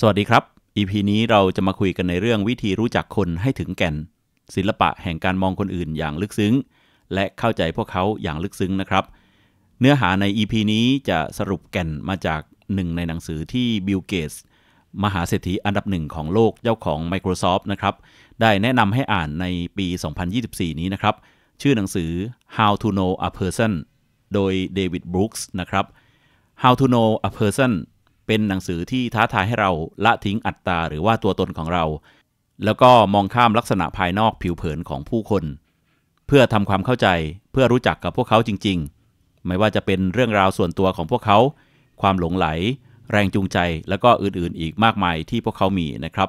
สวัสดีครับ EP นี้เราจะมาคุยกันในเรื่องวิธีรู้จักคนให้ถึงแก่น ศิลปะแห่งการมองคนอื่นอย่างลึกซึ้ง และเข้าใจพวกเขาอย่างลึกซึ้งนะครับเนื้อหาใน EP นี้จะสรุปแก่นมาจากหนึ่งในหนังสือที่บิลเกตส์มหาเศรษฐีอันดับหนึ่งของโลกเจ้าของ Microsoft นะครับได้แนะนำให้อ่านในปี 2024 นี้นะครับชื่อหนังสือ How to Know a Person โดยเดวิดบรูคส์นะครับ How to Know a Person เป็นหนังสือที่ท้าทายให้เราละทิ้งอัตตาหรือว่าตัวตนของเรา แล้วก็มองข้ามลักษณะภายนอกผิวเผินของผู้คน เพื่อทำความเข้าใจเพื่อรู้จักกับพวกเขาจริงๆ ไม่ว่าจะเป็นเรื่องราวส่วนตัวของพวกเขา ความหลงไหล แรงจูงใจแล้วก็อื่นๆ อีกมากมายที่พวกเขามีนะครับ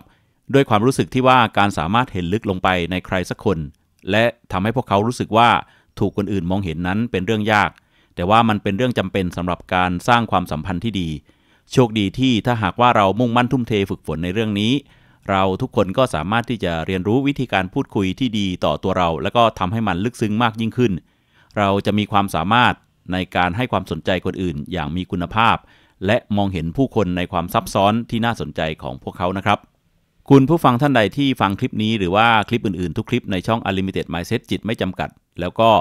ด้วยความรู้สึกที่ว่าการสามารถเห็นลึกลงไปในใครสักคน และทำให้พวกเขารู้สึกว่าถูกคนอื่นมองเห็นนั้นเป็นเรื่องยาก แต่ว่ามันเป็นเรื่องจำเป็นสำหรับการสร้างความสัมพันธ์ที่ดีโชคดีที่ถ้าหากว่าเรามุ่งมั่นทุ่มเทฝึกฝนในเรื่องนี้ เราทุกคนก็สามารถที่จะเรียนรู้วิธีการพูดคุยที่ดีต่อตัวเรา แล้วก็ทำให้มันลึกซึ้งมากยิ่งขึ้น เราจะมีความสามารถในการให้ความสนใจคนอื่น อย่างมีคุณภาพ และมองเห็นผู้คนในความซับซ้อนที่น่าสนใจของพวกเขานะครับ คุณผู้ฟังท่านใดที่ฟังคลิปนี้หรือว่าคลิปอื่นๆ ทุกคลิปในช่อง Unlimited Mindset จิตไม่จำกัดแล้วก็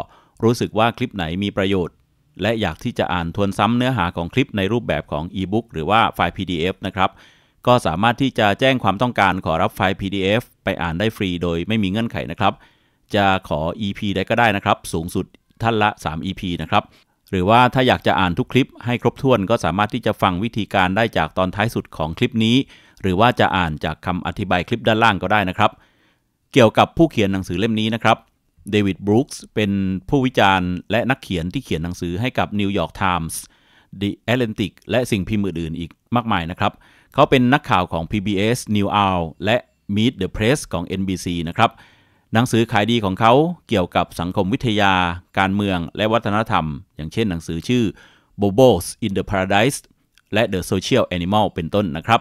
รู้สึกว่าคลิปไหนมีประโยชน์และอยากที่จะอ่านทวนซ้ำเนื้อหาของคลิปในรูปแบบของอีบุ๊กหรือว่าไฟล์ PDF นะครับ ก็สามารถที่จะแจ้งความต้องการขอรับไฟล์ PDF ไปอ่านได้ฟรี โดยไม่มีเงื่อนไขนะครับ จะขอ EP ได้ก็ได้นะครับ สูงสุดท่านละ 3 EP นะครับ หรือว่าถ้าอยากจะอ่านทุกคลิปให้ครบถ้วนก็สามารถที่จะฟังวิธีการได้จากตอนท้ายสุดของคลิปนี้ หรือว่าจะอ่านจากคำอธิบายคลิปด้านล่างก็ได้นะครับ เกี่ยวกับผู้เขียนหนังสือเล่มนี้นะครับเดวิดบรูคส์เป็นผู้วิจารณ์และนักเขียนที่เขียนหนังสือให้กับนิวยอร์กไทมส์ The Atlantic และสิ่งพิมพ์อื่นๆอีกมากมายนะครับ เขาเป็นนักข่าวของ PBS New Hour และ Meet the Press ของ NBC นะครับ หนังสือขายดีของเขาเกี่ยวกับสังคมวิทยาการเมืองและวัฒนธรรม อย่างเช่นหนังสือชื่อ Bobos in the Paradise และ The Social Animal เป็นต้นนะครับ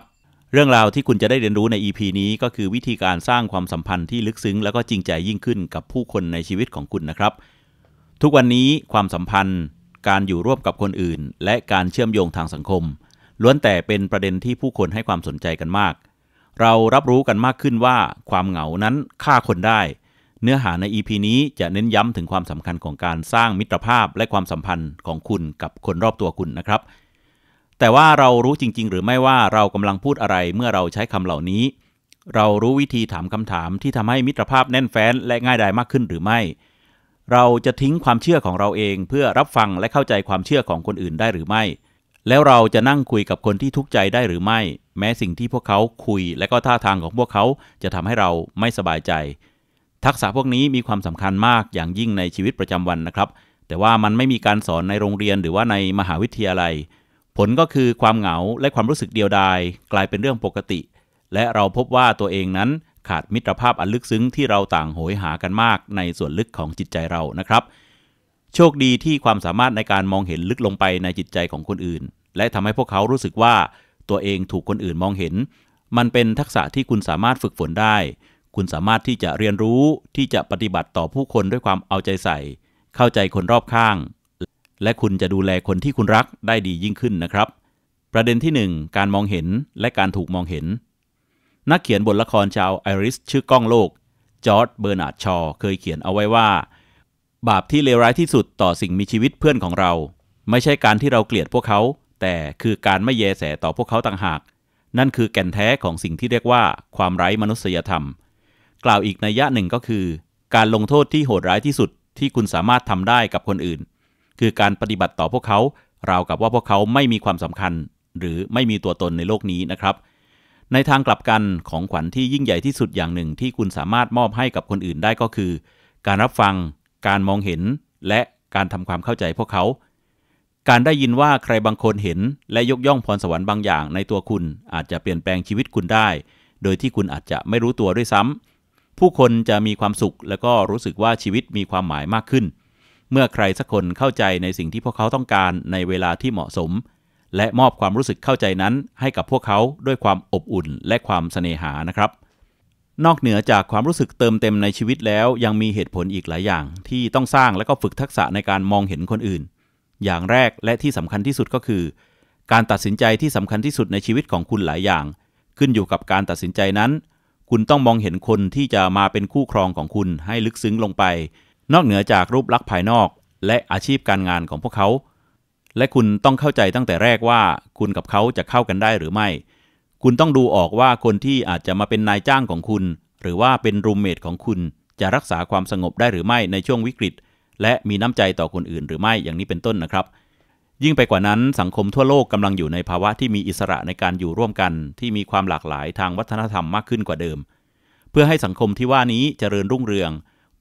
เรื่องราวที่คุณจะได้เรียนรู้ใน EP นี้ก็คือวิธีการสร้างความสัมพันธ์ที่ลึกซึ้ง และก็จริงใจยิ่งขึ้นกับผู้คนในชีวิตของคุณนะครับ ทุกวันนี้ความสัมพันธ์ การอยู่ร่วมกับคนอื่น และการเชื่อมโยงทางสังคม ล้วนแต่เป็นประเด็นที่ผู้คนให้ความสนใจกันมาก เรารับรู้กันมากขึ้นว่าความเหงานั้นฆ่าคนได้ เนื้อหาใน EP นี้จะเน้นย้ำถึงความสำคัญของการสร้างมิตรภาพและความสัมพันธ์ของคุณกับคนรอบตัวคุณนะครับแต่ว่าเรารู้จริงๆหรือไม่ว่าเรากำลังพูดอะไรเมื่อเราใช้คำเหล่านี้ เรารู้วิธีถามคำถามที่ทำให้มิตรภาพแน่นแฟ้นและง่ายดายมากขึ้นหรือไม่ เราจะทิ้งความเชื่อของเราเองเพื่อรับฟังและเข้าใจความเชื่อของคนอื่นได้หรือไม่ แล้วเราจะนั่งคุยกับคนที่ทุกข์ใจได้หรือไม่ แม้สิ่งที่พวกเขาคุยและก็ท่าทางของพวกเขา จะทำให้เราไม่สบายใจ ทักษะพวกนี้มีความสำคัญมากอย่างยิ่งในชีวิตประจำวันนะครับ แต่ว่ามันไม่มีการสอนในโรงเรียนหรือว่าในมหาวิทยาลัยผลก็คือความเหงาและความรู้สึกเดียวดายกลายเป็นเรื่องปกติ และเราพบว่าตัวเองนั้นขาดมิตรภาพอันลึกซึ้งที่เราต่างโหยหากันมากในส่วนลึกของจิตใจเรานะครับ โชคดีที่ความสามารถในการมองเห็นลึกลงไปในจิตใจของคนอื่น และทำให้พวกเขารู้สึกว่าตัวเองถูกคนอื่นมองเห็น มันเป็นทักษะที่คุณสามารถฝึกฝนได้ คุณสามารถที่จะเรียนรู้ที่จะปฏิบัติต่อผู้คนด้วยความเอาใจใส่ เข้าใจคนรอบข้างและคุณจะดูแลคนที่คุณรักได้ดียิ่งขึ้นนะครับ ประเด็นที่ 1 การมองเห็นและการถูกมองเห็น นักเขียนบทละครชาวไอริส ชื่อก้องโลก จอร์ดเบอร์นาร์ดชอเคยเขียนเอาไว้ว่า บาปที่เลวร้ายที่สุดต่อสิ่งมีชีวิตเพื่อนของเรา ไม่ใช่การที่เราเกลียดพวกเขา แต่คือการไม่แยแสต่อพวกเขาต่างหาก นั่นคือแก่นแท้ของสิ่งที่เรียกว่า ความไร้มนุษยธรรม กล่าวอีกนัยยะหนึ่งก็คือ การลงโทษที่โหดร้ายที่สุดที่คุณสามารถทำได้กับคนอื่นคือการปฏิบัติต่อพวกเขาราวกับว่าพวกเขาไม่มีความสำคัญ หรือไม่มีตัวตนในโลกนี้นะครับ ในทางกลับกันของขวัญที่ยิ่งใหญ่ที่สุดอย่างหนึ่งที่คุณสามารถมอบให้กับคนอื่นได้ก็คือ การรับฟังการมองเห็น และการทำความเข้าใจพวกเขา การได้ยินว่าใครบางคนเห็นและยกย่องพรสวรรค์บางอย่างในตัวคุณอาจจะเปลี่ยนแปลงชีวิตคุณได้โดยที่คุณอาจจะไม่รู้ตัวด้วยซ้ำ ผู้คนจะมีความสุขและก็รู้สึกว่าชีวิตมีความหมายมากขึ้นเมื่อใครสักคนเข้าใจในสิ่งที่พวกเขาต้องการในเวลาที่เหมาะสม และมอบความรู้สึกเข้าใจนั้นให้กับพวกเขาด้วยความอบอุ่นและความสเสน่หานะครับนอกเหนือจากความรู้สึกเติมเต็มในชีวิตแล้วยังมีเหตุผลอีกหลายอย่าง ที่ต้องสร้างและก็ฝึกทักษะในการมองเห็นคนอื่น อย่างแรกและที่สำคัญที่สุดก็คือ การตัดสินใจที่สำคัญที่สุดในชีวิตของคุณหลายอย่าง ขึ้นอยู่กับการตัดสินใจนั้น คุณต้องมองเห็นคนที่จะมาเป็นคู่ครองของคุณให้ลึกซึ้งลงไปนอกเหนือจากรูปลักษณ์ภายนอก และอาชีพการงานของพวกเขา และคุณต้องเข้าใจตั้งแต่แรกว่า คุณกับเขาจะเข้ากันได้หรือไม่ คุณต้องดูออกว่าคนที่อาจจะมาเป็นนายจ้างของคุณ หรือว่าเป็นรูมเมทของคุณ จะรักษาความสงบได้หรือไม่ในช่วงวิกฤต และมีน้ำใจต่อคนอื่นหรือไม่อย่างนี้เป็นต้นนะครับ ยิ่งไปกว่านั้นสังคมทั่วโลกกำลังอยู่ในภาวะที่มีอิสระในการอยู่ร่วมกัน ที่มีความหลากหลายทางวัฒนธรรมมากขึ้นกว่าเดิม เพื่อให้สังคมที่ว่านี้จเจริญรุ่งเรือง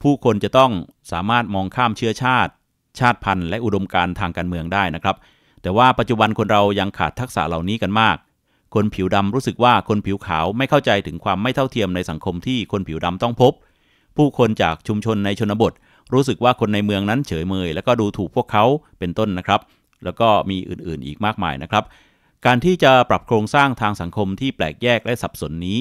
ผู้คนจะต้องสามารถมองข้ามเชื้อชาติ ชาติพันธุ์และอุดมการทางการเมืองได้นะครับ แต่ว่าปัจจุบันคนเรายังขาดทักษะเหล่านี้กันมาก คนผิวดำรู้สึกว่าคนผิวขาวไม่เข้าใจถึงความไม่เท่าเทียมในสังคมที่คนผิวดำต้องพบ ผู้คนจากชุมชนในชนบท รู้สึกว่าคนในเมืองนั้นเฉยเมยและก็ดูถูกพวกเขาเป็นต้นนะครับ แล้วก็มีอื่นๆอีกมากมายนะครับ การที่จะปรับโครงสร้างทางสังคมที่แปลกแยกและสับสนนี้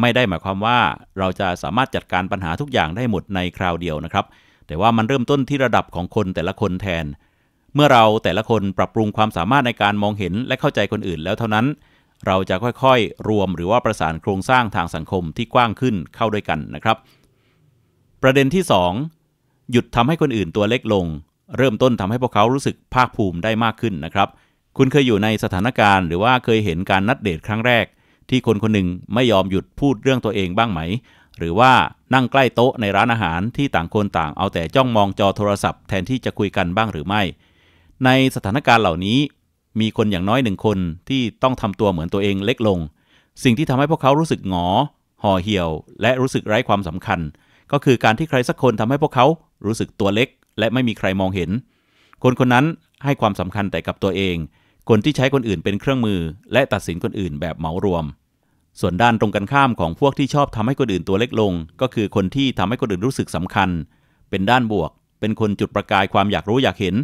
ไม่ได้หมายความว่าเราจะสามารถจัดการปัญหาทุกอย่างได้หมดในคราวเดียวนะครับ แต่ว่ามันเริ่มต้นที่ระดับของคนแต่ละคนแทน เมื่อเราแต่ละคนปรับปรุงความสามารถในการมองเห็นและเข้าใจคนอื่นแล้วเท่านั้น เราจะค่อยๆ รวมหรือว่าประสานโครงสร้างทางสังคมที่กว้างขึ้นเข้าด้วยกันนะครับ ประเด็นที่ 2 หยุดทำให้คนอื่นตัวเล็กลง เริ่มต้นทำให้พวกเขารู้สึกภาคภูมิได้มากขึ้นนะครับ คุณเคยอยู่ในสถานการณ์หรือว่าเคยเห็นการนัดเดทครั้งแรกที่คนคนหนึ่งไม่ยอมหยุดพูดเรื่องตัวเองบ้างไหม หรือว่านั่งใกล้โต๊ะในร้านอาหารที่ต่างคนต่าง เอาแต่จ้องมองจอโทรศัพท์แทนที่จะคุยกันบ้างหรือไม่ ในสถานการณ์เหล่านี้ มีคนอย่างน้อยหนึ่งคนที่ต้องทำตัวเหมือนตัวเองเล็กลง สิ่งที่ทำให้พวกเขารู้สึกหงอ ห่อเหี่ยว และรู้สึกไร้ความสำคัญ ก็คือการที่ใครสักคนทำให้พวกเขารู้สึกตัวเล็ก และไม่มีใครมองเห็น คนคนนั้นให้ความสำคัญแต่กับตัวเอง คนที่ใช้คนอื่น เป็นเครื่องมือ และตัดสินคนอื่น แบบเหมารวมส่วนด้านตรงกันข้ามของพวกที่ชอบทำให้คนอื่นตัวเล็กลง ก็คือคนที่ทำให้คนอื่นรู้สึกสำคัญ เป็นด้านบวก เป็นคนจุดประกายความอยากรู้อยากเห็น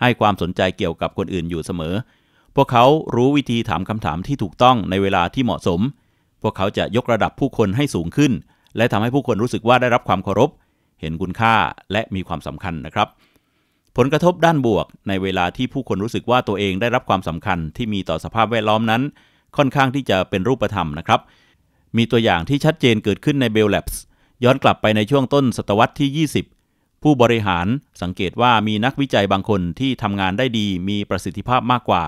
ให้ความสนใจเกี่ยวกับคนอื่นอยู่เสมอ พวกเขารู้วิธีถามคำถามที่ถูกต้องในเวลาที่เหมาะสม พวกเขาจะยกระดับผู้คนให้สูงขึ้น และทำให้ผู้คนรู้สึกว่าได้รับความเคารพเห็นคุณค่าและมีความสำคัญนะครับ ผลกระทบด้านบวก ในเวลาที่ผู้คนรู้สึกว่าตัวเองได้รับความสำคัญ ที่มีต่อสภาพแวดล้อมนั้นค่อนข้างที่จะเป็นรูปธรรมนะครับ มีตัวอย่างที่ชัดเจนเกิดขึ้นในเบลแลบส์ย้อนกลับไปในช่วงต้นศตวรรษที่ 20 ผู้บริหารสังเกตว่ามีนักวิจัยบางคนที่ทำงานได้ดี มีประสิทธิภาพมากกว่า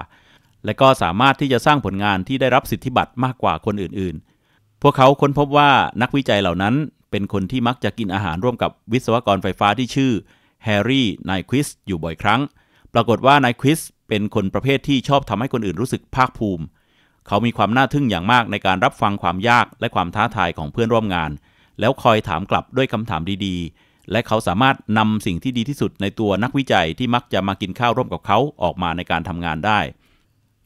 และก็สามารถที่จะสร้างผลงานที่ได้รับสิทธิบัตรมากกว่าคนอื่นๆ พวกเขาค้นพบว่านักวิจัยเหล่านั้น เป็นคนที่มักจะกินอาหารร่วมกับวิศวกรไฟฟ้าที่ชื่อแฮร์รี่นายควิสอยู่บ่อยครั้ง ปรากฏว่านายควิสเป็นคนประเภทที่ชอบทำให้คนอื่นรู้สึกภาคภูมิเขามีความน่าทึ่งอย่างมากในการรับฟังความยาก และความท้าทายของเพื่อนร่วมงาน แล้วคอยถามกลับด้วยคำถามดี ๆ และเขาสามารถนำสิ่งที่ดีที่สุดในตัวนักวิจัยที่มักจะมากินข้าวร่วมกับเขาออกมาในการทำงานได้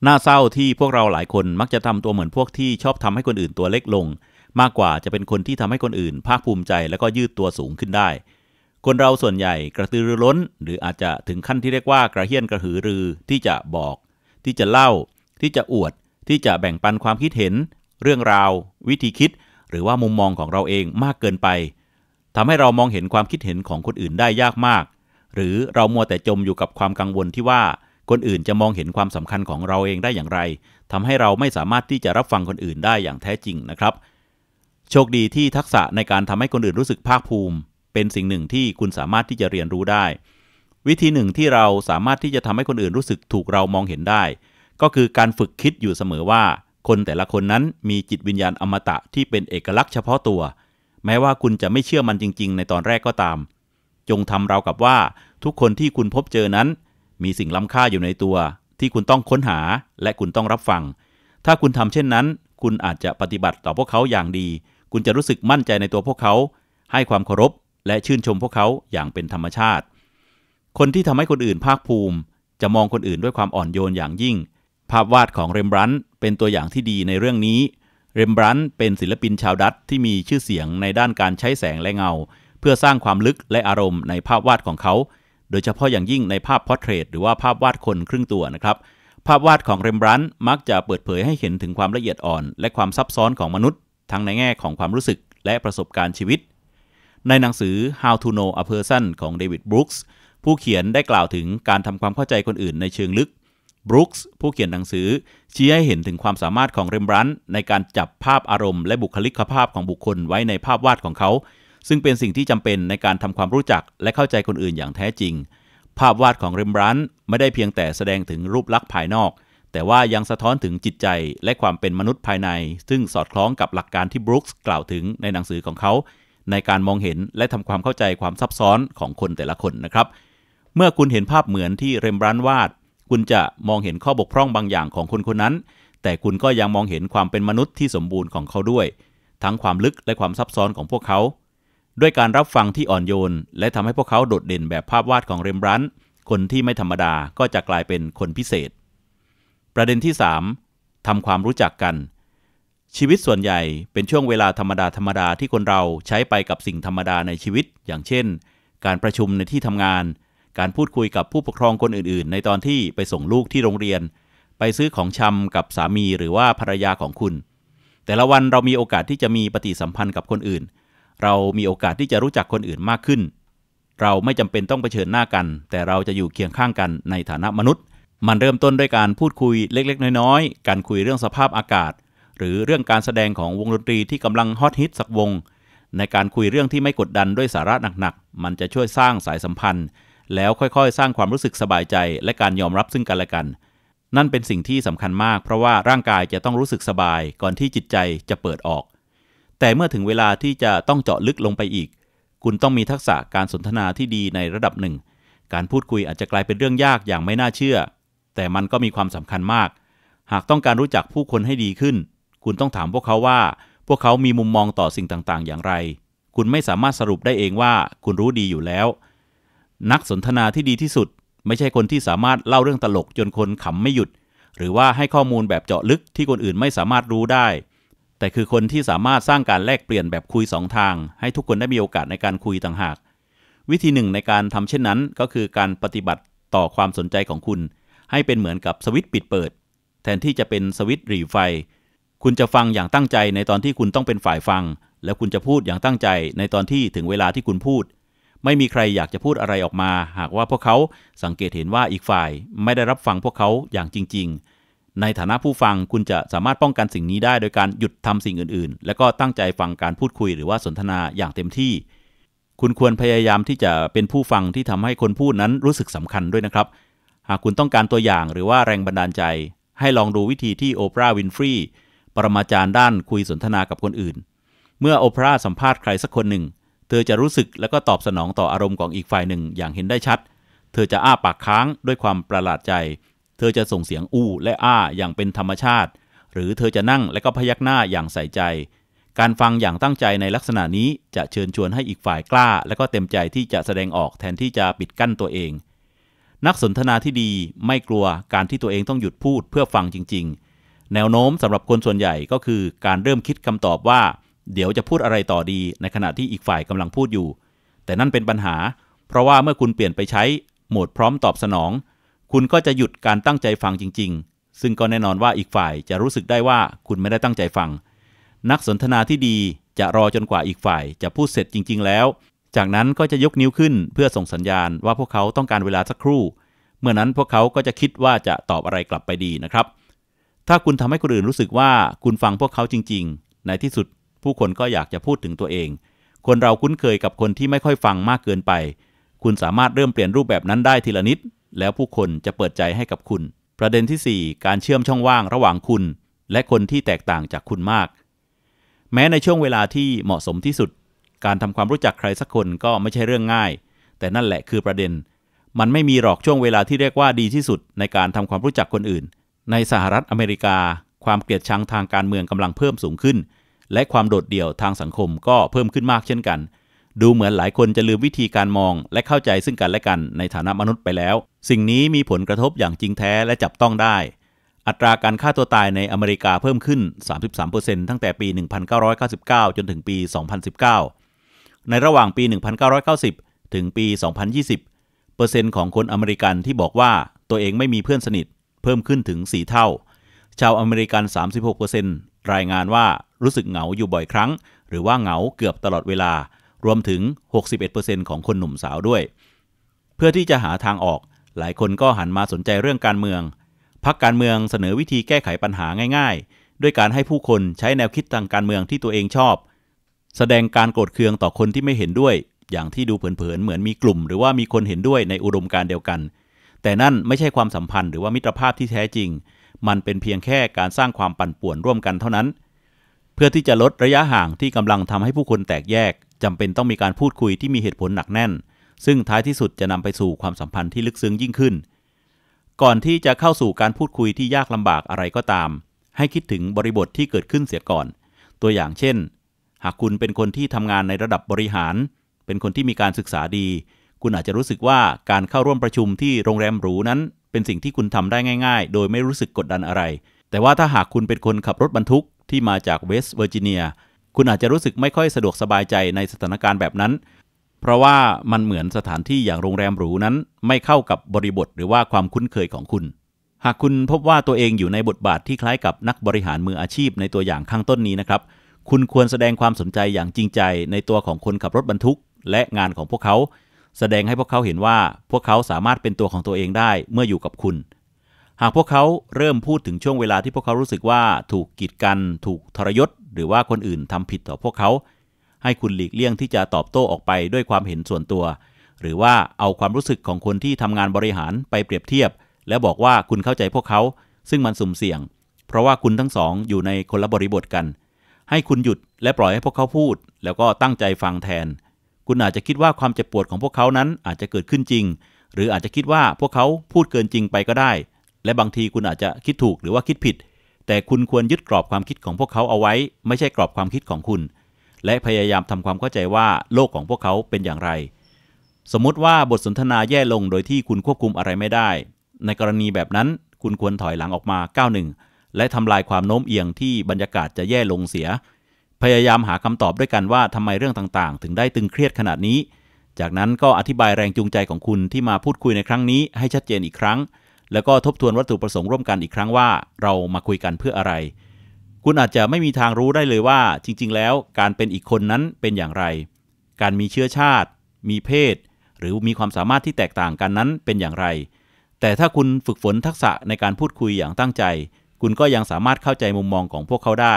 น่าเศร้าที่พวกเราหลายคนมักจะทำตัวเหมือนพวกที่ชอบทำให้คนอื่นตัวเล็กลง มากกว่าจะเป็นคนที่ทำให้คนอื่น ภาคภูมิใจและก็ยืดตัวสูงขึ้นได้ คนเราส่วนใหญ่กระตือรือร้น หรืออาจจะถึงขั้นที่เรียกว่ากระเฮี้ยนกระหือรือที่จะบอก ที่จะเล่า ที่จะอวดที่จะแบ่งปันความคิดเห็น เรื่องราว วิธีคิดหรือว่ามุมมองของเราเองมากเกินไปทำให้เรามองเห็นความคิดเห็นของคนอื่นได้ยากมาก หรือเรามัวแต่จมอยู่กับความกังวลที่ว่าคนอื่นจะมองเห็นความสำคัญของเราเองได้อย่างไร ทำให้เราไม่สามารถที่จะรับฟังคนอื่นได้อย่างแท้จริงนะครับ โชคดีที่ทักษะในการทำให้คนอื่นรู้สึกภาคภูมิ เป็นสิ่งหนึ่งที่คุณสามารถที่จะเรียนรู้ได้ วิธีหนึ่งที่เราสามารถที่จะทำให้คนอื่นรู้สึกถูกเรามองเห็นได้ก็คือการฝึกคิดอยู่เสมอว่า คนแต่ละคนนั้นมีจิตวิญญาณอมตะที่เป็นเอกลักษณ์เฉพาะตัว แม้ว่าคุณจะไม่เชื่อมันจริงๆ ในตอนแรกก็ตาม จงทำราวกับว่า ทุกคนที่คุณพบเจอนั้น มีสิ่งล้ำค่าอยู่ในตัว ที่คุณต้องค้นหาและคุณต้องรับฟัง ถ้าคุณทำเช่นนั้น คุณอาจจะปฏิบัติต่อพวกเขาอย่างดี คุณจะรู้สึกมั่นใจในตัวพวกเขา ให้ความเคารพ และชื่นชมพวกเขาอย่างเป็นธรรมชาติ คนที่ทำให้คนอื่นภาคภูมิ จะมองคนอื่นด้วยความอ่อนโยนอย่างยิ่งภาพวาดของเรมบรันต์เป็นตัวอย่างที่ดีในเรื่องนี้ เรมบรันต์เป็นศิลปินชาวดัตที่มีชื่อเสียงในด้านการใช้แสงและเงา เพื่อสร้างความลึกและอารมณ์ในภาพวาดของเขา โดยเฉพาะอย่างยิ่งในภาพพอร์เทรตหรือว่าภาพวาดคนครึ่งตัวนะครับ ภาพวาดของเรมบรันต์มักจะเปิดเผยให้เห็นถึงความละเอียดอ่อน และความซับซ้อนของมนุษย์ ทั้งในแง่ของความรู้สึกและประสบการณ์ชีวิต ในหนังสือ How to Know a Person ของเดวิดบรูคส์ผู้เขียนได้กล่าวถึงการทำความเข้าใจคนอื่นในเชิงลึกบรูคส์ผู้เขียนหนังสือ ชี้ให้เห็นถึงความสามารถของเรมบรันต์ในการจับภาพอารมณ์ และบุคลิกภาพของบุคคลไว้ในภาพวาดของเขา ซึ่งเป็นสิ่งที่จำเป็นในการทำความรู้จักและเข้าใจคนอื่นอย่างแท้จริง ภาพวาดของเรมบรันต์ไม่ได้เพียงแต่แสดงถึงรูปลักษณ์ภายนอก แต่ว่ายังสะท้อนถึงจิตใจ และความเป็นมนุษย์ภายใน ซึ่งสอดคล้องกับหลักการที่บรูคส์กล่าวถึงในหนังสือของเขา ในการมองเห็นและทำความเข้าใจความซับซ้อนของคนแต่ละคนนะครับ เมื่อคุณเห็นภาพเหมือนที่เรมบรันต์วาดคุณจะมองเห็นข้อบกพร่องบางอย่างของคนคนนั้น แต่คุณก็ยังมองเห็นความเป็นมนุษย์ที่สมบูรณ์ของเขาด้วย ทั้งความลึกและความซับซ้อนของพวกเขา ด้วยการรับฟังที่อ่อนโยน และทำให้พวกเขาโดดเด่นแบบภาพวาดของเรมบรันต์คนที่ไม่ธรรมดาก็จะกลายเป็นคนพิเศษ ประเด็นที่ 3ทำความรู้จักกัน ชีวิตส่วนใหญ่เป็นช่วงเวลาธรรมดาธรรมดาที่คนเราใช้ไปกับสิ่งธรรมดาในชีวิต อย่างเช่น การประชุมในที่ทำงานการพูดคุยกับผู้ปกครองคนอื่น ๆ ในตอนที่ไปส่งลูกที่โรงเรียน ไปซื้อของชำกับสามีหรือว่าภรรยาของคุณ แต่ละวันเรามีโอกาสที่จะมีปฏิสัมพันธ์กับคนอื่น เรามีโอกาสที่จะรู้จักคนอื่นมากขึ้น เราไม่จำเป็นต้องเผชิญหน้ากัน แต่เราจะอยู่เคียงข้างกันในฐานะมนุษย์ มันเริ่มต้นด้วยการพูดคุยเล็กๆ น้อยๆ การคุยเรื่องสภาพอากาศ หรือเรื่องการแสดงของวงดนตรีที่กำลังฮอตฮิตสักวง ในการคุยเรื่องที่ไม่กดดันด้วยสาระหนักๆ มันจะช่วยสร้างสายสัมพันธ์แล้วค่อยๆ สร้างความรู้สึกสบายใจและการยอมรับซึ่งกันและกัน นั่นเป็นสิ่งที่สำคัญมาก เพราะว่าร่างกายจะต้องรู้สึกสบาย ก่อนที่จิตใจจะเปิดออก แต่เมื่อถึงเวลาที่จะต้องเจาะลึกลงไปอีก คุณต้องมีทักษะการสนทนาที่ดีในระดับหนึ่ง การพูดคุยอาจจะกลายเป็นเรื่องยากอย่างไม่น่าเชื่อ แต่มันก็มีความสำคัญมาก หากต้องการรู้จักผู้คนให้ดีขึ้น คุณต้องถามพวกเขาว่า พวกเขามีมุมมองต่อสิ่งต่างๆ อย่างไร คุณไม่สามารถสรุปได้เองว่าคุณรู้ดีอยู่แล้วนักสนทนาที่ดีที่สุด ไม่ใช่คนที่สามารถเล่าเรื่องตลกจนคนขำไม่หยุด หรือว่าให้ข้อมูลแบบเจาะลึกที่คนอื่นไม่สามารถรู้ได้ แต่คือคนที่สามารถสร้างการแลกเปลี่ยนแบบคุยสองทาง ให้ทุกคนได้มีโอกาสในการคุยต่างหาก วิธีหนึ่ง ในการทำเช่นนั้นก็คือการปฏิบัติต่อความสนใจของคุณ ให้เป็นเหมือนกับสวิตช์ปิดเปิด แทนที่จะเป็นสวิตช์หรี่ไฟคุณจะฟังอย่างตั้งใจ ในตอนที่คุณต้องเป็นฝ่ายฟัง แล้วคุณจะพูดอย่างตั้งใจ ในตอนที่ถึงเวลาที่คุณพูดไม่มีใครอยากจะพูดอะไรออกมา หากว่าพวกเขาสังเกตเห็นว่าอีกฝ่ายไม่ได้รับฟังพวกเขาอย่างจริง ๆ ในฐานะผู้ฟังคุณจะสามารถป้องกันสิ่งนี้ได้โดยการหยุดทำสิ่งอื่นๆ และก็ตั้งใจฟังการพูดคุยหรือว่าสนทนาอย่างเต็มที่ คุณควรพยายามที่จะเป็นผู้ฟังที่ทำให้คนพูดนั้นรู้สึกสำคัญด้วยนะครับ หากคุณต้องการตัวอย่างหรือว่าแรงบันดาลใจ ให้ลองดูวิธีที่โอปราห์วินฟรีย์ปรมาจารย์ด้านคุยสนทนา กับคนอื่น เมื่อโอปราห์สัมภาษณ์ใครสักคนหนึ่งเธอจะรู้สึกและก็ตอบสนองต่ออารมณ์ของอีกฝ่ายหนึ่งอย่างเห็นได้ชัด เธอจะอ้าปากค้างด้วยความประหลาดใจ เธอจะส่งเสียงอู้และอ้าอย่างเป็นธรรมชาติ หรือเธอจะนั่งและก็พยักหน้าอย่างใส่ใจ การฟังอย่างตั้งใจในลักษณะนี้จะเชิญชวนให้อีกฝ่ายกล้า และก็เต็มใจที่จะแสดงออกแทนที่จะปิดกั้นตัวเอง นักสนทนาที่ดีไม่กลัวการที่ตัวเองต้องหยุดพูด เพื่อฟังจริง ๆ แนวโน้มสำหรับคนส่วนใหญ่ก็คือ การเริ่มคิดคำตอบว่าเดี๋ยวจะพูดอะไรต่อดีในขณะที่อีกฝ่ายกำลังพูดอยู่ แต่นั่นเป็นปัญหา เพราะว่าเมื่อคุณเปลี่ยนไปใช้โหมดพร้อมตอบสนอง คุณก็จะหยุดการตั้งใจฟังจริง ๆ ซึ่งก็แน่นอนว่าอีกฝ่ายจะรู้สึกได้ว่าคุณไม่ได้ตั้งใจฟัง นักสนทนาที่ดีจะรอจนกว่าอีกฝ่ายจะพูดเสร็จจริง ๆ แล้ว จากนั้นก็จะยกนิ้วขึ้น เพื่อส่งสัญญาณว่าพวกเขาต้องการเวลาสักครู่ เมื่อนั้นพวกเขาก็จะคิดว่าจะตอบอะไรกลับไปดีนะครับ ถ้าคุณทำให้คนอื่นรู้สึกว่าคุณฟังพวกเขาจริง ๆ ในที่สุดผู้คนก็อยากจะพูดถึงตัวเอง คนเราคุ้นเคยกับคนที่ไม่ค่อยฟังมากเกินไป คุณสามารถเริ่มเปลี่ยนรูปแบบนั้นได้ทีละนิด แล้วผู้คนจะเปิดใจให้กับคุณ ประเด็นที่ 4 การเชื่อมช่องว่างระหว่างคุณ และคนที่แตกต่างจากคุณมาก แม้ในช่วงเวลาที่เหมาะสมที่สุด การทำความรู้จักใครสักคนก็ไม่ใช่เรื่องง่าย แต่นั่นแหละคือประเด็น มันไม่มีหรอกช่วงเวลาที่เรียกว่าดีที่สุดในการทำความรู้จักคนอื่น ในสหรัฐอเมริกา ความเกลียดชังทางการเมืองกำลังเพิ่มสูงขึ้นและความโดดเดี่ยวทางสังคมก็เพิ่มขึ้นมากเช่นกัน ดูเหมือนหลายคนจะลืมวิธีการมองและเข้าใจซึ่งกันและกันในฐานะมนุษย์ไปแล้ว สิ่งนี้มีผลกระทบอย่างจริงแท้และจับต้องได้ อัตราการฆ่าตัวตายในอเมริกาเพิ่มขึ้น 33%ตั้งแต่ปี 1999จนถึงปี 2019 ในระหว่างปี 1990 ถึงปี 2020 เปอร์เซ็นต์ของคนอเมริกันที่บอกว่าตัวเองไม่มีเพื่อนสนิท เพิ่มขึ้นถึง4เท่า ชาวอเมริกัน36%รายงานว่ารู้สึกเหงาอยู่บ่อยครั้ง หรือว่าเหงาเกือบตลอดเวลา รวมถึง61%ของคนหนุ่มสาวด้วย เพื่อที่จะหาทางออก หลายคนก็หันมาสนใจเรื่องการเมืองพักการเมืองเสนอวิธีแก้ไขปัญหาง่าย ๆ ด้วยการให้ผู้คนใช้แนวคิดทางการเมืองที่ตัวเองชอบ แสดงการโกรธเคืองต่อคนที่ไม่เห็นด้วย อย่างที่ดูเผินๆเหมือนมีกลุ่ม หรือว่ามีคนเห็นด้วยในอุดมการเดียวกัน แต่นั่นไม่ใช่ความสัมพันธ์หรือว่ามิตรภาพที่แท้จริง มันเป็นเพียงแค่การสร้างความปั่นป่วนร่วมกันเท่านั้นเพื่อที่จะลดระยะห่างที่กำลังทำให้ผู้คนแตกแยกจำเป็นต้องมีการพูดคุยที่มีเหตุผลหนักแน่น ซึ่งท้ายที่สุดจะนำไปสู่ความสัมพันธ์ที่ลึกซึ้งยิ่งขึ้น ก่อนที่จะเข้าสู่การพูดคุยที่ยากลำบากอะไรก็ตาม ให้คิดถึงบริบทที่เกิดขึ้นเสียก่อน ตัวอย่างเช่น หากคุณเป็นคนที่ทำงานในระดับบริหาร เป็นคนที่มีการศึกษาดี คุณอาจจะรู้สึกว่าการเข้าร่วมประชุมที่โรงแรมหรูนั้นเป็นสิ่งที่คุณทำได้ง่าย ๆ โดยไม่รู้สึกกดดันอะไร แต่ว่าถ้าหากคุณเป็นคนขับรถบรรทุกที่มาจากเวสต์เวอร์จิเนีย คุณอาจจะรู้สึกไม่ค่อยสะดวกสบายใจในสถานการณ์แบบนั้น เพราะว่ามันเหมือนสถานที่อย่างโรงแรมหรูนั้น ไม่เข้ากับบริบทหรือว่าความคุ้นเคยของคุณ หากคุณพบว่าตัวเองอยู่ในบทบาทที่คล้ายกับนักบริหารมืออาชีพในตัวอย่างข้างต้นนี้นะครับ คุณควรแสดงความสนใจอย่างจริงใจ ในตัวของคนขับรถบรรทุก และงานของพวกเขา แสดงให้พวกเขาเห็นว่าพวกเขาสามารถเป็นตัวของตัวเองได้เมื่ออยู่กับคุณหากพวกเขาเริ่มพูดถึงช่วงเวลาที่พวกเขารู้สึกว่าถูกกีดกัน ถูกทรยศหรือว่าคนอื่นทำผิดต่อพวกเขา ให้คุณหลีกเลี่ยงที่จะตอบโต้ออกไปด้วยความเห็นส่วนตัว หรือว่าเอาความรู้สึกของคนที่ทำงานบริหารไปเปรียบเทียบ และบอกว่าคุณเข้าใจพวกเขา ซึ่งมันสุ่มเสี่ยง เพราะว่าคุณทั้งสองอยู่ในคนละบริบทกัน ให้คุณหยุดและปล่อยให้พวกเขาพูด แล้วก็ตั้งใจฟังแทน คุณอาจจะคิดว่าความเจ็บปวดของพวกเขานั้นอาจจะเกิดขึ้นจริง หรืออาจจะคิดว่าพวกเขาพูดเกินจริงไปก็ได้และบางทีคุณอาจจะคิดถูกหรือว่าคิดผิด แต่คุณควรยึดกรอบความคิดของพวกเขาเอาไว้ ไม่ใช่กรอบความคิดของคุณ และพยายามทำความเข้าใจว่าโลกของพวกเขาเป็นอย่างไร สมมุติว่าบทสนทนาแย่ลงโดยที่คุณควบคุมอะไรไม่ได้ ในกรณีแบบนั้นคุณควรถอยหลังออกมาก้าวหนึ่งและทำลายความโน้มเอียงที่บรรยากาศจะแย่ลงเสีย พยายามหาคำตอบด้วยกันว่าทำไมเรื่องต่างๆ ถึงได้ตึงเครียดขนาดนี้ จากนั้นก็อธิบายแรงจูงใจของคุณที่มาพูดคุยในครั้งนี้ ให้ชัดเจนอีกครั้งแล้วก็ทบทวนวัตถุประสงค์ร่วมกันอีกครั้งว่า เรามาคุยกันเพื่ออะไร คุณอาจจะไม่มีทางรู้ได้เลยว่า จริงๆ แล้วการเป็นอีกคนนั้นเป็นอย่างไร การมีเชื้อชาติ มีเพศ หรือมีความสามารถที่แตกต่างกันนั้นเป็นอย่างไร แต่ถ้าคุณฝึกฝนทักษะในการพูดคุยอย่างตั้งใจ คุณก็ยังสามารถเข้าใจมุมมองของพวกเขาได้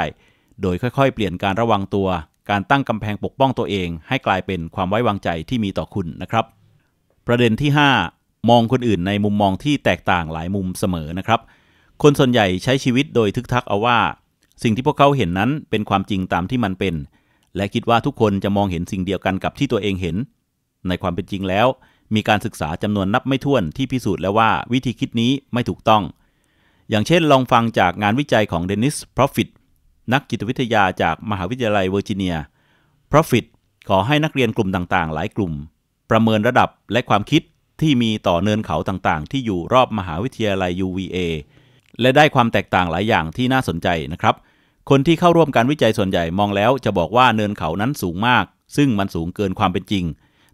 โดยค่อยๆ เปลี่ยนการระวังตัว การตั้งกำแพงปกป้องตัวเอง ให้กลายเป็นความไว้วางใจที่มีต่อคุณนะครับ ประเด็นที่5มองคนอื่นในมุมมองที่แตกต่างหลายมุมเสมอนะครับ คนส่วนใหญ่ใช้ชีวิตโดยทึกทักเอาว่า สิ่งที่พวกเขาเห็นนั้นเป็นความจริงตามที่มันเป็น และคิดว่าทุกคนจะมองเห็นสิ่งเดียวกันกับที่ตัวเองเห็น ในความเป็นจริงแล้วมีการศึกษาจำนวนนับไม่ถ้วนที่พิสูจน์แล้วว่าวิธีคิดนี้ไม่ถูกต้อง อย่างเช่นลองฟังจากงานวิจัยของเดนิส พรอฟิต นักจิตวิทยาจากมหาวิทยาลัยเวอร์จิเนีย พรอฟิตขอให้นักเรียนกลุ่มต่างๆ หลายกลุ่ม ประเมินระดับและความคิดที่มีต่อเนินเขาต่างๆ ที่อยู่รอบมหาวิทยาลัย UVA และได้ความแตกต่างหลายอย่างที่น่าสนใจนะครับ คนที่เข้าร่วมการวิจัยส่วนใหญ่มองแล้ว จะบอกว่าเนินเขานั้นสูงมาก ซึ่งมันสูงเกินความเป็นจริง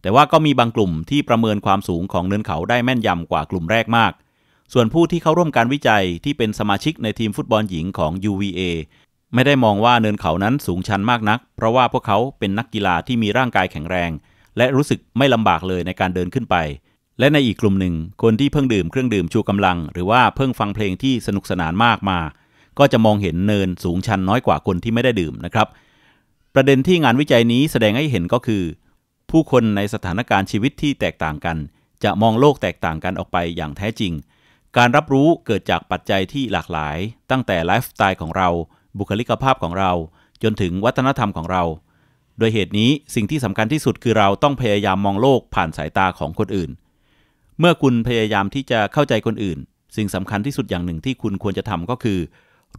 แต่ว่าก็มีบางกลุ่มที่ประเมินความสูงของเนินเขาได้แม่นยำกว่ากลุ่มแรกมาก ส่วนผู้ที่เข้าร่วมการวิจัย ที่เป็นสมาชิกในทีมฟุตบอลหญิงของ UVA ไม่ได้มองว่าเนินเขานั้นสูงชันมากนัก เพราะว่าพวกเขาเป็นนักกีฬาที่มีร่างกายแข็งแรง และรู้สึกไม่ลำบากเลยในการเดินขึ้นไปและในอีกกลุ่มหนึ่งคนที่เพิ่งดื่มเครื่องดื่มชูกำลังหรือว่าเพิ่งฟังเพลงที่สนุกสนานมากมา ก็จะมองเห็นเนินสูงชันน้อยกว่าคนที่ไม่ได้ดื่มนะครับ ประเด็นที่งานวิจัยนี้แสดงให้เห็นก็คือ ผู้คนในสถานการณ์ชีวิตที่แตกต่างกัน จะมองโลกแตกต่างกันออกไปอย่างแท้จริง การรับรู้เกิดจากปัจจัยที่หลากหลาย ตั้งแต่ไลฟ์สไตล์ของเราบุคลิกภาพของเรา จนถึงวัฒนธรรมของเรา โดยเหตุนี้สิ่งที่สำคัญที่สุดคือเราต้องพยายามมองโลกผ่านสายตาของคนอื่นเมื่อคุณพยายามที่จะเข้าใจคนอื่น สิ่งสำคัญที่สุดอย่างหนึ่งที่คุณควรจะทำก็คือ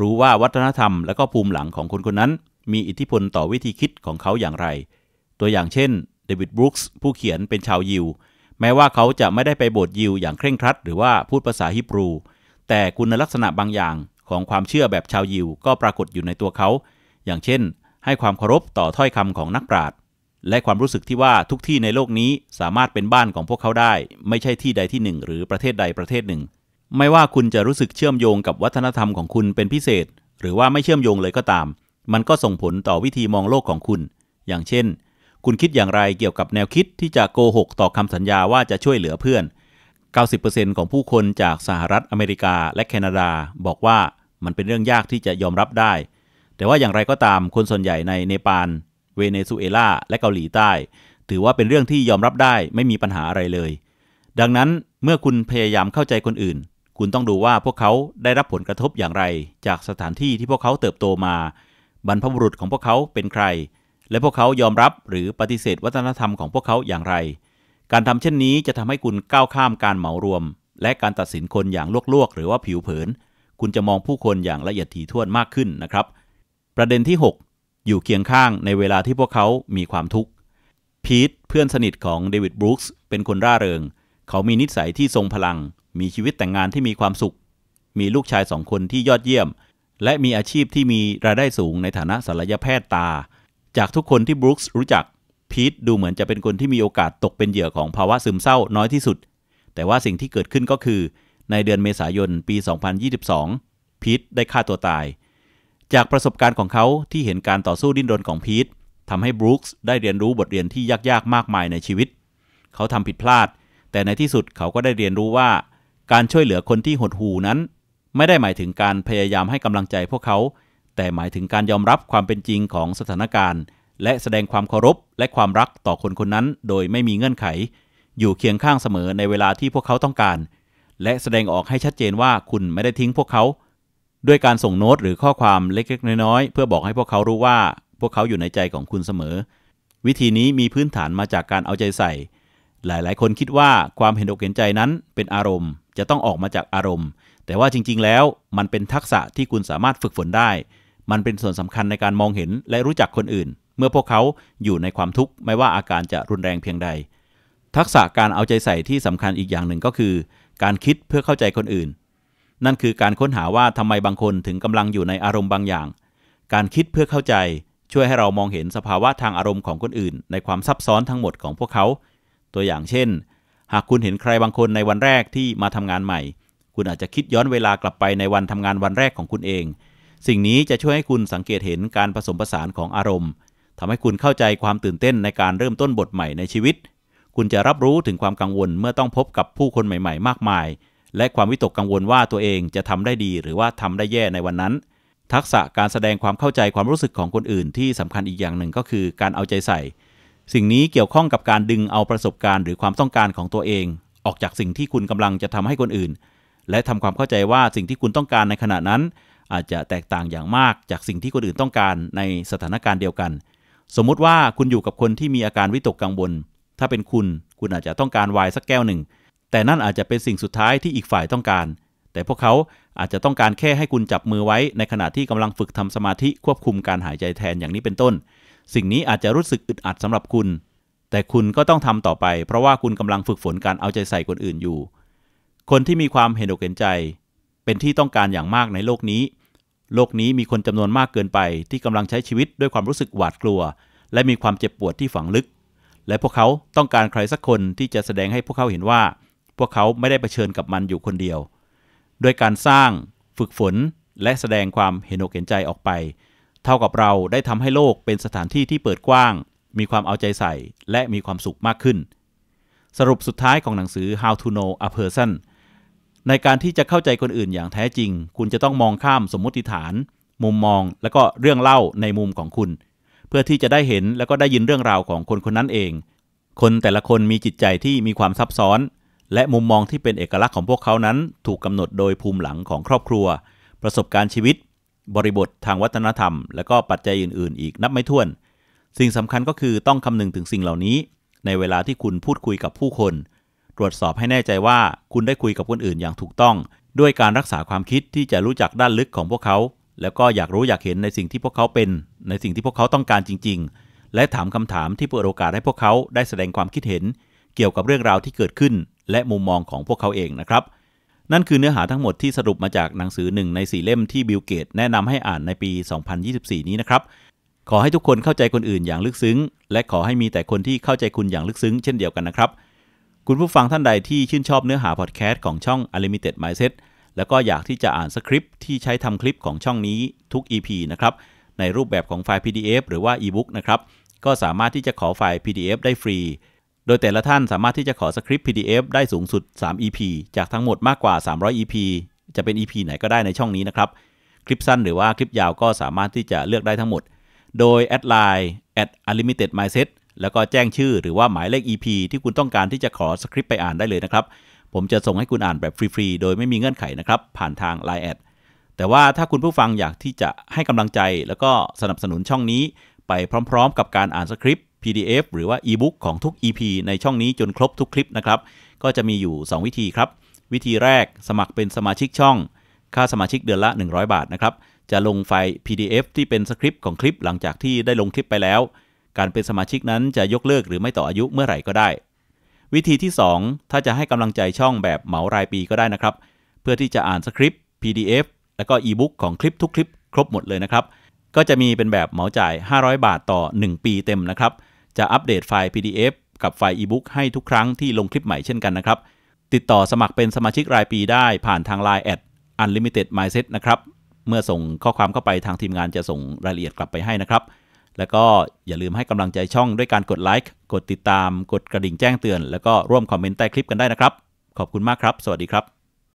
รู้ว่าวัฒนธรรมและก็ภูมิหลังของคนคนนั้น มีอิทธิพลต่อวิธีคิดของเขาอย่างไร ตัวอย่างเช่น เดวิด บรูคส์ ผู้เขียนเป็นชาวยิว แม้ว่าเขาจะไม่ได้ไปโบสถ์ยิวอย่างเคร่งครัดหรือว่าพูดภาษาฮิบรู แต่คุณลักษณะบางอย่างของความเชื่อแบบชาวยิว ก็ปรากฏอยู่ในตัวเขา อย่างเช่น ให้ความเคารพต่อถ้อยคำของนักปราชญ์และความรู้สึกที่ว่าทุกที่ในโลกนี้สามารถเป็นบ้านของพวกเขาได้ ไม่ใช่ที่ใดที่หนึ่งหรือประเทศใดประเทศหนึ่ง ไม่ว่าคุณจะรู้สึกเชื่อมโยงกับวัฒนธรรมของคุณเป็นพิเศษ หรือว่าไม่เชื่อมโยงเลยก็ตาม มันก็ส่งผลต่อวิธีมองโลกของคุณ อย่างเช่น คุณคิดอย่างไรเกี่ยวกับแนวคิดที่จะโกหกต่อคำสัญญาว่าจะช่วยเหลือเพื่อน 90%ของผู้คนจากสหรัฐอเมริกาและแคนาดาบอกว่ามันเป็นเรื่องยากที่จะยอมรับได้ แต่ว่าอย่างไรก็ตาม คนส่วนใหญ่ในเนปาลเวเนซุเอลา และเกาหลีใต้ ถือว่าเป็นเรื่องที่ยอมรับได้ไม่มีปัญหาอะไรเลย ดังนั้นเมื่อคุณพยายามเข้าใจคนอื่น คุณต้องดูว่าพวกเขาได้รับผลกระทบอย่างไร จากสถานที่ที่พวกเขาเติบโตมา บรรพบุรุษของพวกเขาเป็นใคร และพวกเขายอมรับหรือปฏิเสธวัฒนธรรมของพวกเขาอย่างไร การทำเช่นนี้จะทำให้คุณก้าวข้ามการเหมารวม และการตัดสินคนอย่างลวกๆหรือว่าผิวเผิน คุณจะมองผู้คนอย่างละเอียดถี่ถ้วนมากขึ้นนะครับ ประเด็นที่ 6อยู่เคียงข้างในเวลาที่พวกเขามีความทุกข์ พีท เพื่อนสนิทของเดวิดบรูคส์เป็นคนร่าเริง เขามีนิสัยที่ทรงพลัง มีชีวิตแต่งงานที่มีความสุข มีลูกชายสองคนที่ยอดเยี่ยม และมีอาชีพที่มีรายได้สูงในฐานะศัลยแพทย์ตา จากทุกคนที่บรูคส์รู้จัก พีทดูเหมือนจะเป็นคนที่มีโอกาสตกเป็นเหยื่อของภาวะซึมเศร้าน้อยที่สุด แต่ว่าสิ่งที่เกิดขึ้นก็คือ ในเดือนเมษายนปี 2022 พีทได้ฆ่าตัวตายจากประสบการณ์ของเขาที่เห็นการต่อสู้ดิ้นรนของพีททำให้บรูคส์ได้เรียนรู้บทเรียนที่ยากๆมากมายในชีวิต เขาทำผิดพลาด แต่ในที่สุดเขาก็ได้เรียนรู้ว่า การช่วยเหลือคนที่หดหูนั้น ไม่ได้หมายถึงการพยายามให้กำลังใจพวกเขา แต่หมายถึงการยอมรับความเป็นจริงของสถานการณ์ และแสดงความเคารพและความรักต่อคนคนนั้น โดยไม่มีเงื่อนไข อยู่เคียงข้างเสมอในเวลาที่พวกเขาต้องการ และแสดงออกให้ชัดเจนว่าคุณไม่ได้ทิ้งพวกเขาด้วยการส่งโน้ตหรือข้อความเล็กๆน้อยๆเพื่อบอกให้พวกเขารู้ว่า พวกเขาอยู่ในใจของคุณเสมอ วิธีนี้มีพื้นฐานมาจากการเอาใจใส่ หลายๆคนคิดว่าความเห็นอกเห็นใจนั้นเป็นอารมณ์ จะต้องออกมาจากอารมณ์ แต่ว่าจริงๆแล้วมันเป็นทักษะที่คุณสามารถฝึกฝนได้ มันเป็นส่วนสำคัญในการมองเห็นและรู้จักคนอื่น เมื่อพวกเขาอยู่ในความทุกข์ไม่ว่าอาการจะรุนแรงเพียงใด ทักษะการเอาใจใส่ที่สำคัญอีกอย่างหนึ่งก็คือ การคิดเพื่อเข้าใจคนอื่นนั่นคือการค้นหาว่าทำไมบางคนถึงกำลังอยู่ในอารมณ์บางอย่าง การคิดเพื่อเข้าใจ ช่วยให้เรามองเห็นสภาวะทางอารมณ์ของคนอื่น ในความซับซ้อนทั้งหมดของพวกเขา ตัวอย่างเช่น หากคุณเห็นใครบางคนในวันแรกที่มาทำงานใหม่ คุณอาจจะคิดย้อนเวลากลับไปในวันทำงานวันแรกของคุณเอง สิ่งนี้จะช่วยให้คุณสังเกตเห็นการผสมผสานของอารมณ์ ทำให้คุณเข้าใจความตื่นเต้นในการเริ่มต้นบทใหม่ในชีวิต คุณจะรับรู้ถึงความกังวลเมื่อต้องพบกับผู้คนใหม่ ๆ มากมายและความวิตกกังวลว่าตัวเองจะทำได้ดีหรือว่าทำได้แย่ในวันนั้น ทักษะการแสดงความเข้าใจความรู้สึกของคนอื่น ที่สำคัญอีกอย่างหนึ่งก็คือการเอาใจใส่ สิ่งนี้เกี่ยวข้องกับการดึงเอาประสบการณ์หรือความต้องการของตัวเอง ออกจากสิ่งที่คุณกำลังจะทำให้คนอื่น และทำความเข้าใจว่าสิ่งที่คุณต้องการในขณะนั้น อาจจะแตกต่างอย่างมากจากสิ่งที่คนอื่นต้องการในสถานการณ์เดียวกัน สมมุติว่าคุณอยู่กับคนที่มีอาการวิตกกังวลถ้าเป็นคุณคุณอาจจะต้องการไวน์สักแก้วหนึ่งแต่นั่นอาจจะเป็นสิ่งสุดท้ายที่อีกฝ่ายต้องการ แต่พวกเขาอาจจะต้องการแค่ให้คุณจับมือไว้ในขณะที่กำลังฝึกทำสมาธิควบคุมการหายใจแทนอย่างนี้เป็นต้น สิ่งนี้อาจจะรู้สึกอึดอัดสำหรับคุณ แต่คุณก็ต้องทำต่อไปเพราะว่าคุณกำลังฝึกฝนการเอาใจใส่คนอื่นอยู่ คนที่มีความเห็นอกเห็นใจ เป็นที่ต้องการอย่างมากในโลกนี้ โลกนี้มีคนจำนวนมากเกินไป ที่กำลังใช้ชีวิตด้วยความรู้สึกหวาดกลัว และมีความเจ็บปวดที่ฝังลึก และพวกเขาต้องการใครสักคนที่จะแสดงให้พวกเขาเห็นว่าพวกเขาไม่ได้เผชิญกับมันอยู่คนเดียว โดยการสร้างฝึกฝนและแสดงความเห็นอกเห็นใจออกไป เท่ากับเราได้ทำให้โลกเป็นสถานที่ที่เปิดกว้าง มีความเอาใจใส่และมีความสุขมากขึ้น สรุปสุดท้ายของหนังสือ How to Know a Person ในการที่จะเข้าใจคนอื่นอย่างแท้จริง คุณจะต้องมองข้ามสมมติฐาน มุมมองและก็เรื่องเล่าในมุมของคุณ เพื่อที่จะได้เห็นและก็ได้ยินเรื่องราวของคนคนนั้นเอง คนแต่ละคนมีจิตใจที่มีความซับซ้อนและมุมมองที่เป็นเอกลักษณ์ของพวกเขานั้นถูกกำหนดโดยภูมิหลังของครอบครัว ประสบการณ์ชีวิต บริบททางวัฒนธรรมและก็ปัจจัยอื่นๆ อีกนับไม่ถ้วน สิ่งสำคัญก็คือต้องคำนึงถึงสิ่งเหล่านี้ ในเวลาที่คุณพูดคุยกับผู้คน ตรวจสอบให้แน่ใจว่าคุณได้คุยกับคนอื่นอย่างถูกต้อง ด้วยการรักษาความคิดที่จะรู้จักด้านลึกของพวกเขา แล้วก็อยากรู้อยากเห็นในสิ่งที่พวกเขาเป็น ในสิ่งที่พวกเขาต้องการจริงๆ และถามคำถามที่เปิดโอกาสให้พวกเขาได้แสดงความคิดเห็น เกี่ยวกับเรื่องราวที่เกิดขึ้นและมุมมองของพวกเขาเองนะครับนั่นคือเนื้อหาทั้งหมดที่สรุปมาจากหนังสือหนึ่งในสี่เล่มที่บิลเกตแนะนำให้อ่านในปี 2024 นี้นะครับขอให้ทุกคนเข้าใจคนอื่นอย่างลึกซึ้ง และขอให้มีแต่คนที่เข้าใจคุณอย่างลึกซึ้งเช่นเดียวกันนะครับคุณผู้ฟังท่านใดที่ชื่นชอบเนื้อหาพอดแคสต์ของช่อง Unlimited Mindset แล้วก็อยากที่จะอ่านสคริปต์ที่ใช้ทำคลิปของช่องนี้ทุก EP นะครับในรูปแบบของไฟล์ PDF หรือว่า e-book นะครับก็สามารถที่จะขอไฟล์ PDF ได้ฟรีโดยแต่ละท่านสามารถที่จะขอสคริปต์ PDF ได้สูงสุด 3 EP จากทั้งหมดมากกว่า 300 EP จะเป็น EP ไหนก็ได้ในช่องนี้นะครับ คลิปสั้นหรือว่าคลิปยาวก็สามารถที่จะเลือกได้ทั้งหมด โดยแอดไลน์แอ unlimited mindset แล้วก็แจ้งชื่อหรือว่าหมายเลข EP ที่คุณต้องการที่จะขอสคริปต์ไปอ่านได้เลยนะครับ ผมจะส่งให้คุณอ่านแบบฟรีๆ โดยไม่มีเงื่อนไขนะครับ ผ่านทาง Line แอดแต่ว่าถ้าคุณผู้ฟังอยากที่จะให้กำลังใจแล้วก็สนับสนุนช่องนี้ไปพร้อม ๆ กับการอ่านสคริปต PDF หรือว่า e-book ของทุก EP ในช่องนี้จนครบทุกคลิปนะครับ ก็จะมีอยู่ 2 วิธีครับ วิธีแรกสมัครเป็นสมาชิกช่อง ค่าสมาชิกเดือนละ 100 บาทนะครับ จะลงไฟล์ PDF ที่เป็นสคริปต์ของคลิปหลังจากที่ได้ลงคลิปไปแล้ว การเป็นสมาชิกนั้นจะยกเลิกหรือไม่ต่ออายุเมื่อไหร่ก็ได้ วิธีที่ 2 ถ้าจะให้กำลังใจช่องแบบเหมารายปีก็ได้นะครับ เพื่อที่จะอ่านสคริปต์ PDF แล้วก็ e-book ของคลิปทุกคลิปครบหมดเลยนะครับ ก็จะมีเป็นแบบเหมาจ่าย500 บาทต่อ 1 ปีเต็มนะครับจะอัปเดตไฟล์ PDF กับไฟล์ ebook ให้ทุกครั้งที่ลงคลิปใหม่เช่นกันนะครับ ติดต่อสมัครเป็นสมาชิกรายปีได้ผ่านทาง Line แอด Unlimited Mindset นะครับ เมื่อส่งข้อความเข้าไปทางทีมงานจะส่งรายละเอียดกลับไปให้นะครับ แล้วก็อย่าลืมให้กำลังใจช่องด้วยการกดไลค์ กดติดตามกดกระดิ่งแจ้งเตือน แล้วก็ร่วมคอมเมนต์ใต้คลิปกันได้นะครับ ขอบคุณมากครับ สวัสดีครับ